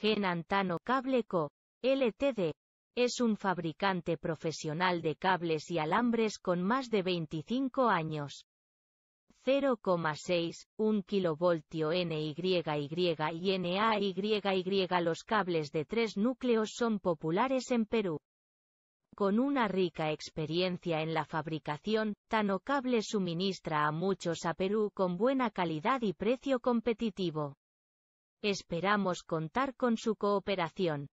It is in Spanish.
Genantano Cable Co. Ltd. Es un fabricante profesional de cables y alambres con más de 25 años. 0,6, 1 kilovoltio NYY y NAYY. Los cables de tres núcleos son populares en Perú. Con una rica experiencia en la fabricación, Tanocable suministra a muchos a Perú con buena calidad y precio competitivo. Esperamos contar con su cooperación.